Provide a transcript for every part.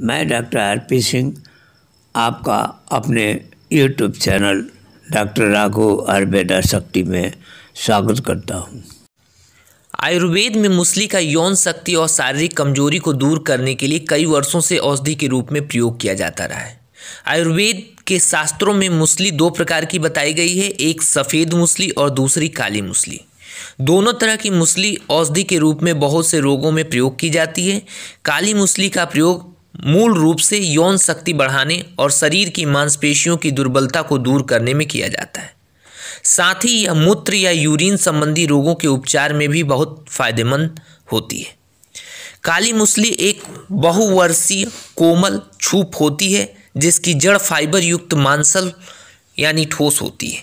मैं doctor R P Singh आपका अपने YouTube channel doctor Ragho Ayurveda Shakti में स्वागत करता हूँ आयुर्वेद में मूसली का यौन शक्ति और शारीरिक कमजोरी को दूर करने के लिए कई वर्षों से औषधि के रूप में प्रयोग किया जाता रहा है आयुर्वेद के शास्त्रों में मूसली दो प्रकार की बताई गई है एक सफ़ेद मूसली और दूसरी काली मूसली दोनों तरह की मूसली औषधि के रूप में बहुत से रोगों में प्रयोग की जाती है काली मूसली का प्रयोग मूल रूप से यौन शक्ति बढ़ाने और शरीर की मांसपेशियों की दुर्बलता को दूर करने में किया जाता है साथ ही यह मूत्र या यूरिन संबंधी रोगों के उपचार में भी बहुत फायदेमंद होती है काली मुसली एक बहुवर्षीय कोमल छूप होती है जिसकी जड़ फाइबर युक्त मांसल यानी ठोस होती है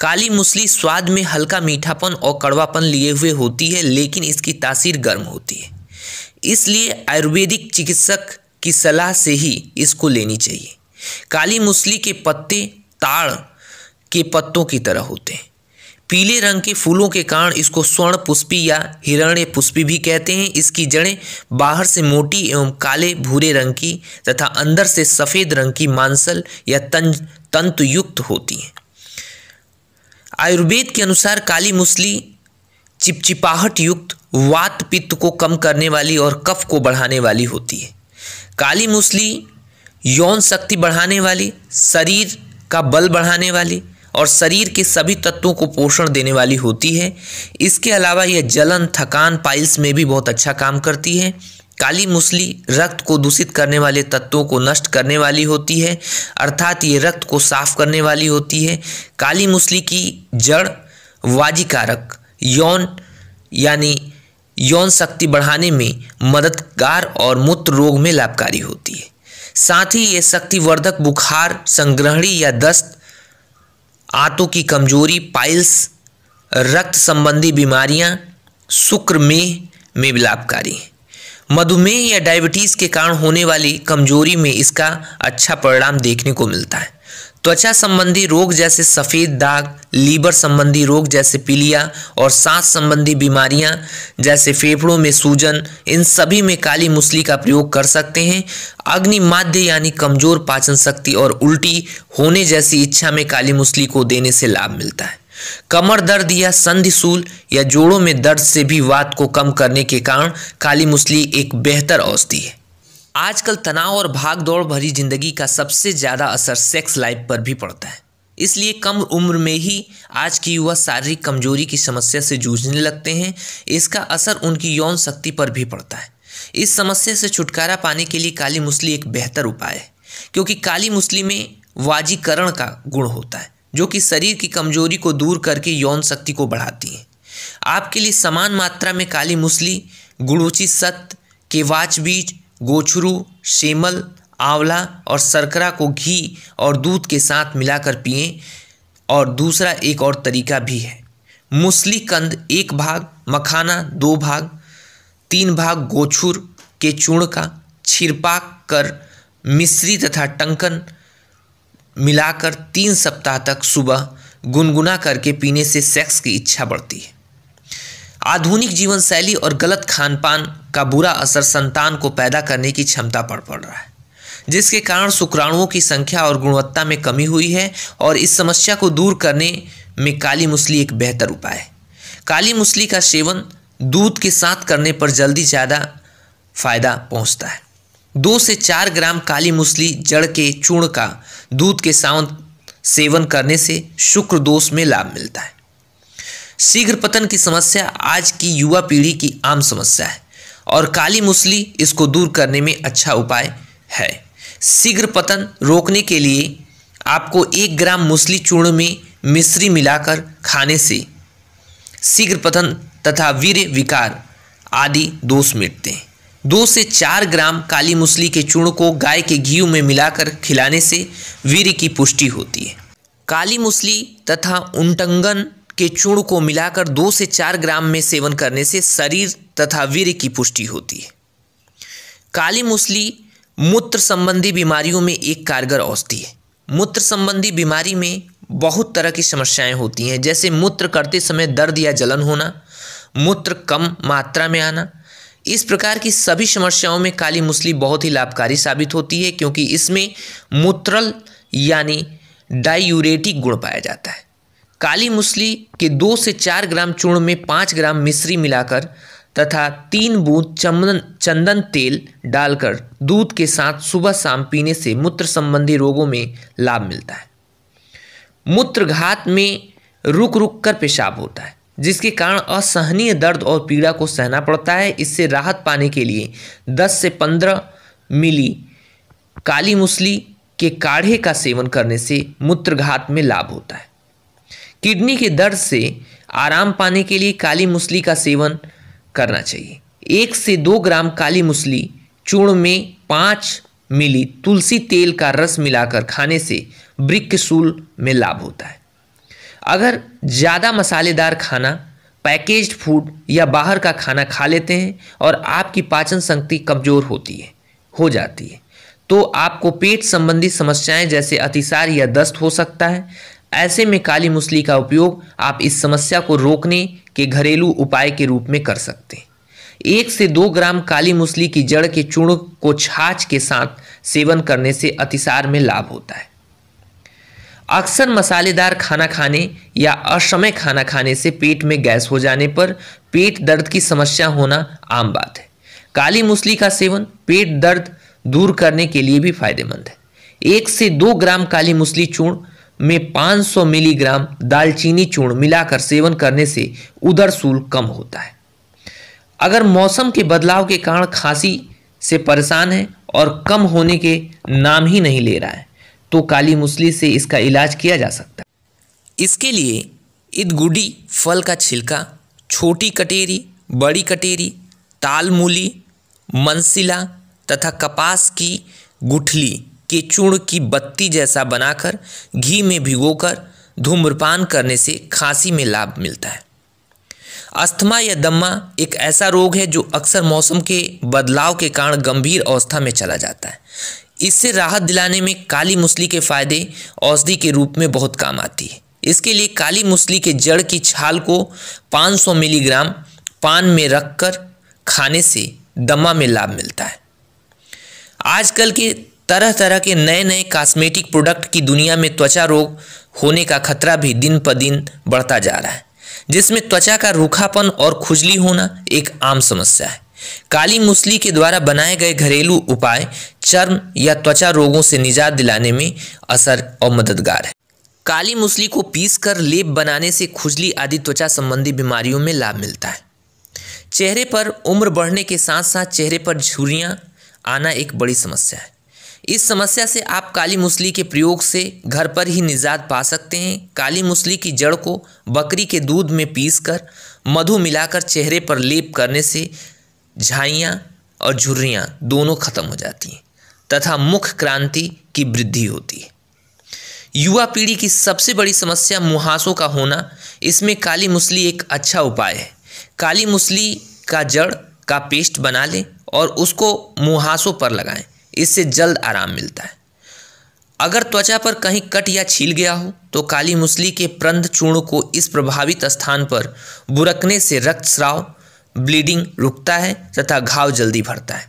काली मुसली स्वाद में हल्का मीठापन और कड़वापन लिए हुए होती है लेकिन इसकी तासीर गर्म होती है इसलिए आयुर्वेदिक चिकित्सक की सलाह से ही इसको लेनी चाहिए काली मूसली के पत्ते ताड़ के पत्तों की तरह होते हैं पीले रंग के फूलों के कारण इसको स्वर्ण पुष्पी या हिरण्य पुष्पी भी कहते हैं इसकी जड़ें बाहर से मोटी एवं काले भूरे रंग की तथा अंदर से सफ़ेद रंग की मांसल या तन तंतुयुक्त होती हैं आयुर्वेद के अनुसार काली मुसली चिपचिपाहट युक्त वात पित्त को कम करने वाली और कफ को बढ़ाने वाली होती है काली मूसली यौन शक्ति बढ़ाने वाली शरीर का बल बढ़ाने वाली और शरीर के सभी तत्वों को पोषण देने वाली होती है इसके अलावा यह जलन थकान पाइल्स में भी बहुत अच्छा काम करती है काली मूसली रक्त को दूषित करने वाले तत्वों को नष्ट करने वाली होती है अर्थात ये रक्त को साफ करने वाली होती है काली मूसली की जड़ वाजिकारक यौन यानी यौन शक्ति बढ़ाने में मददगार और मूत्र रोग में लाभकारी होती है साथ ही ये शक्तिवर्धक बुखार संग्रहणी या दस्त आंतों की कमजोरी पाइल्स रक्त संबंधी बीमारियां शुक्रमेह में भी लाभकारी है मधुमेह या डायबिटीज़ के कारण होने वाली कमजोरी में इसका अच्छा परिणाम देखने को मिलता है त्वचा संबंधी रोग जैसे सफ़ेद दाग लीवर संबंधी रोग जैसे पीलिया और सांस संबंधी बीमारियां जैसे फेफड़ों में सूजन इन सभी में काली मूसली का प्रयोग कर सकते हैं अग्नि माध्य यानी कमज़ोर पाचन शक्ति और उल्टी होने जैसी इच्छा में काली मूसली को देने से लाभ मिलता है कमर दर्द या संधिशूल या जोड़ों में दर्द से भी वात को कम करने के कारण काली मूसली एक बेहतर औषधि है आजकल तनाव और भाग दौड़ भरी ज़िंदगी का सबसे ज़्यादा असर सेक्स लाइफ पर भी पड़ता है इसलिए कम उम्र में ही आज की युवा शारीरिक कमजोरी की समस्या से जूझने लगते हैं इसका असर उनकी यौन शक्ति पर भी पड़ता है इस समस्या से छुटकारा पाने के लिए काली मुसली एक बेहतर उपाय है क्योंकि काली मुसली में वाजीकरण का गुण होता है जो कि शरीर की कमजोरी को दूर करके यौन शक्ति को बढ़ाती है आपके लिए समान मात्रा में काली मुसली गुड़ोची सत्य वाच बीज गोछरू सेमल आंवला और शर्करा को घी और दूध के साथ मिलाकर पिए और दूसरा एक और तरीका भी है मूसली कंद एक भाग मखाना दो भाग तीन भाग गोछुर के चूर्ण का छिरपाक कर मिश्री तथा टंकन मिलाकर तीन सप्ताह तक सुबह गुनगुना करके पीने से सेक्स की इच्छा बढ़ती है आधुनिक जीवन शैली और गलत खान पान का बुरा असर संतान को पैदा करने की क्षमता पर पड़ रहा है जिसके कारण शुक्राणुओं की संख्या और गुणवत्ता में कमी हुई है और इस समस्या को दूर करने में काली मुसली एक बेहतर उपाय है काली मुसली का सेवन दूध के साथ करने पर जल्दी ज़्यादा फायदा पहुंचता है दो से चार ग्राम काली मुसली जड़ के चूर्ण का दूध के साथ सेवन करने से शुक्र दोष में लाभ मिलता है शीघ्र पतन की समस्या आज की युवा पीढ़ी की आम समस्या है और काली मुसली इसको दूर करने में अच्छा उपाय है शीघ्र पतन रोकने के लिए आपको एक ग्राम मूसली चूर्ण में मिश्री मिलाकर खाने से शीघ्र पतन तथा वीर विकार आदि दोष मिटते हैं दो से चार ग्राम काली मूसली के चूर्ण को गाय के घी में मिलाकर खिलाने से वीर की पुष्टि होती है काली मूसली तथा उन्टंगन के चूर्ण को मिलाकर दो से चार ग्राम में सेवन करने से शरीर तथा वीर की पुष्टि होती है काली मूसली मूत्र संबंधी बीमारियों में एक कारगर औषधि है मूत्र संबंधी बीमारी में बहुत तरह की समस्याएं होती हैं जैसे मूत्र करते समय दर्द या जलन होना मूत्र कम मात्रा में आना इस प्रकार की सभी समस्याओं में काली मूसली बहुत ही लाभकारी साबित होती है क्योंकि इसमें मूत्रल यानी डायूरेटिक गुण पाया जाता है काली मूसली के दो से चार ग्राम चूर्ण में पाँच ग्राम मिश्री मिलाकर तथा तीन बूंद चंदन चंदन तेल डालकर दूध के साथ सुबह शाम पीने से मूत्र संबंधी रोगों में लाभ मिलता है मूत्र घात में रुक रुक कर पेशाब होता है जिसके कारण असहनीय दर्द और पीड़ा को सहना पड़ता है इससे राहत पाने के लिए 10 से 15 मिली काली मूसली के काढ़े का सेवन करने से मूत्रघात में लाभ होता है किडनी के दर्द से आराम पाने के लिए काली मूसली का सेवन करना चाहिए एक से दो ग्राम काली मूसली चूर्ण में पाँच मिली तुलसी तेल का रस मिलाकर खाने से वृक्क में लाभ होता है अगर ज़्यादा मसालेदार खाना पैकेज्ड फूड या बाहर का खाना खा लेते हैं और आपकी पाचन शक्ति कमज़ोर होती है हो जाती है तो आपको पेट संबंधी समस्याएं जैसे अतिसार या दस्त हो सकता है ऐसे में काली मुसली का उपयोग आप इस समस्या को रोकने के घरेलू उपाय के रूप में कर सकते हैं एक से दो ग्राम काली मुसली की जड़ के चूर्ण को छाछ के साथ सेवन करने से अतिसार में लाभ होता है अक्सर मसालेदार खाना खाने या असमय खाना खाने से पेट में गैस हो जाने पर पेट दर्द की समस्या होना आम बात है काली मुसली का सेवन पेट दर्द दूर करने के लिए भी फायदेमंद है एक से दो ग्राम काली मुसली चूर्ण में 500 मिलीग्राम दालचीनी चूर्ण मिलाकर सेवन करने से उदर सूल कम होता है अगर मौसम के बदलाव के कारण खांसी से परेशान है और कम होने के नाम ही नहीं ले रहा है तो काली मुसली से इसका इलाज किया जा सकता है इसके लिए इदगुडी फल का छिलका छोटी कटेरी बड़ी कटेरी तालमूली मंसिला मनसिला तथा कपास की गुठली के चूर्ण की बत्ती जैसा बनाकर घी में भिगोकर धूम्रपान करने से खांसी में लाभ मिलता है अस्थमा या दम्मा एक ऐसा रोग है जो अक्सर मौसम के बदलाव के कारण गंभीर अवस्था में चला जाता है इससे राहत दिलाने में काली मुसली के फायदे औषधि के रूप में बहुत काम आती है इसके लिए काली मुसली के जड़ की छाल को 500 मिलीग्राम पान में रखकर खाने से दमा में लाभ मिलता है आजकल के तरह तरह के नए नए कॉस्मेटिक प्रोडक्ट की दुनिया में त्वचा रोग होने का खतरा भी दिन पर दिन बढ़ता जा रहा है जिसमें त्वचा का रूखापन और खुजली होना एक आम समस्या है काली मुसली के द्वारा बनाए गए घरेलू उपाय चर्म या त्वचा रोगों से निजात दिलाने में असर और मददगार है काली मुसली को पीसकर लेप बनाने से खुजली आदि त्वचा संबंधी बीमारियों में लाभ मिलता है चेहरे पर उम्र बढ़ने के साथ साथ चेहरे पर झुरियाँ आना एक बड़ी समस्या है इस समस्या से आप काली मुसली के प्रयोग से घर पर ही निजात पा सकते हैं काली मुसली की जड़ को बकरी के दूध में पीसकर मधु मिलाकर चेहरे पर लेप करने से झाइयाँ और झुर्रियाँ दोनों खत्म हो जाती हैं तथा मुख क्रांति की वृद्धि होती है युवा पीढ़ी की सबसे बड़ी समस्या मुहासों का होना इसमें काली मुसली एक अच्छा उपाय है काली मुसली का जड़ का पेस्ट बना लें और उसको मुहासों पर लगाएं इससे जल्द आराम मिलता है अगर त्वचा पर कहीं कट या छील गया हो तो काली मुसली के प्रंध चूर्ण को इस प्रभावित स्थान पर बुरकने से रक्तस्राव ब्लीडिंग रुकता है तथा घाव जल्दी भरता है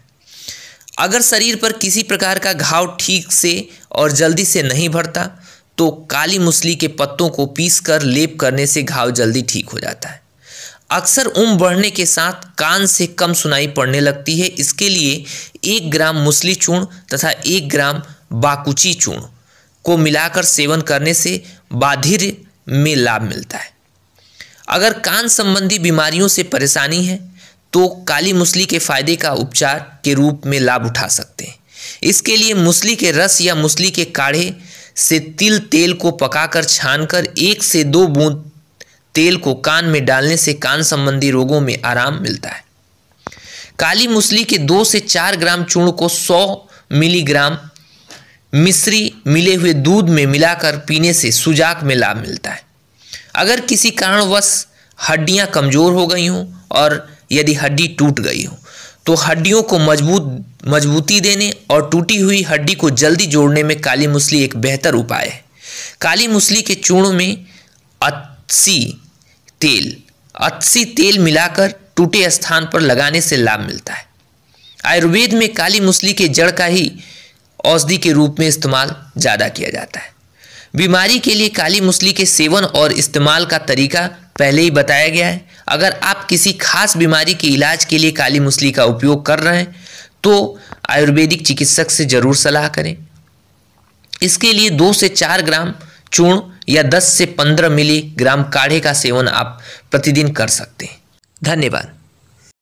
अगर शरीर पर किसी प्रकार का घाव ठीक से और जल्दी से नहीं भरता तो काली मुसली के पत्तों को पीस कर लेप करने से घाव जल्दी ठीक हो जाता है अक्सर उम्र बढ़ने के साथ कान से कम सुनाई पड़ने लगती है इसके लिए एक ग्राम मुसली चूर्ण तथा एक ग्राम बाकुची चूर्ण को मिलाकर सेवन करने से बाधिर में लाभ मिलता है अगर कान संबंधी बीमारियों से परेशानी है तो काली मुसली के फायदे का उपचार के रूप में लाभ उठा सकते हैं इसके लिए मुसली के रस या मुसली के काढ़े से तिल तेल को पकाकर छानकर एक से दो बूंद तेल को कान में डालने से कान संबंधी रोगों में आराम मिलता है काली मूसली के दो से चार ग्राम चूर्ण को सौ मिलीग्राम मिश्री मिले हुए दूध में मिलाकर पीने से सुजाक में लाभ मिलता है अगर किसी कारणवश हड्डियां कमज़ोर हो गई हों और यदि हड्डी टूट गई हो तो हड्डियों को मजबूत मजबूती देने और टूटी हुई हड्डी को जल्दी जोड़ने में काली मूसली एक बेहतर उपाय है काली मूसली के चूर्ण में अच्छी तेल अच्छी तेल मिलाकर टूटे स्थान पर लगाने से लाभ मिलता है आयुर्वेद में काली मुसली के जड़ का ही औषधि के रूप में इस्तेमाल ज़्यादा किया जाता है बीमारी के लिए काली मुसली के सेवन और इस्तेमाल का तरीका पहले ही बताया गया है अगर आप किसी खास बीमारी के इलाज के लिए काली मुसली का उपयोग कर रहे हैं तो आयुर्वेदिक चिकित्सक से ज़रूर सलाह करें इसके लिए दो से चार ग्राम चूर्ण या 10 से 15 मिलीग्राम काढ़े का सेवन आप प्रतिदिन कर सकते हैं धन्यवाद